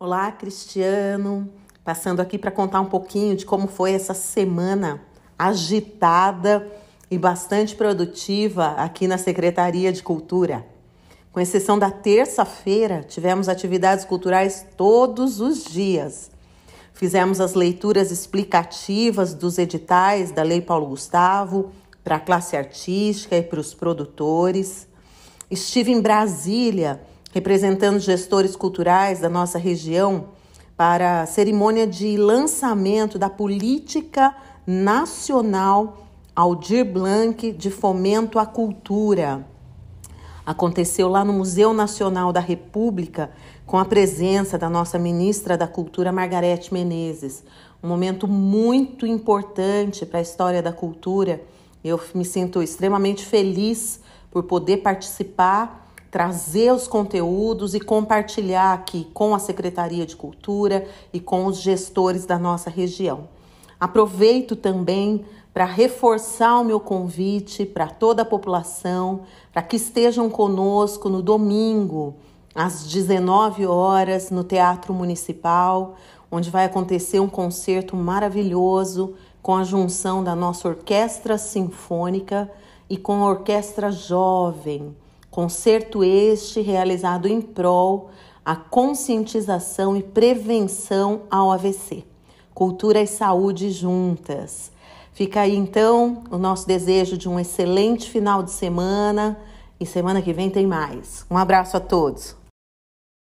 Olá, Cristiano. Passando aqui para contar um pouquinho de como foi essa semana agitada e bastante produtiva aqui na Secretaria de Cultura. Com exceção da terça-feira, tivemos atividades culturais todos os dias. Fizemos as leituras explicativas dos editais da Lei Paulo Gustavo para a classe artística e para os produtores. Estive em Brasília representando gestores culturais da nossa região, para a cerimônia de lançamento da Política Nacional Aldir Blanc de Fomento à Cultura. Aconteceu lá no Museu Nacional da República, com a presença da nossa ministra da Cultura, Margarete Menezes. Um momento muito importante para a história da cultura. Eu me sinto extremamente feliz por poder participar trazer os conteúdos e compartilhar aqui com a Secretaria de Cultura e com os gestores da nossa região. Aproveito também para reforçar o meu convite para toda a população, para que estejam conosco no domingo, às 19 horas, no Teatro Municipal, onde vai acontecer um concerto maravilhoso com a junção da nossa Orquestra Sinfônica e com a Orquestra Jovem. Concerto este realizado em prol a conscientização e prevenção ao AVC. Cultura e saúde juntas. Fica aí então o nosso desejo de um excelente final de semana e semana que vem tem mais. Um abraço a todos.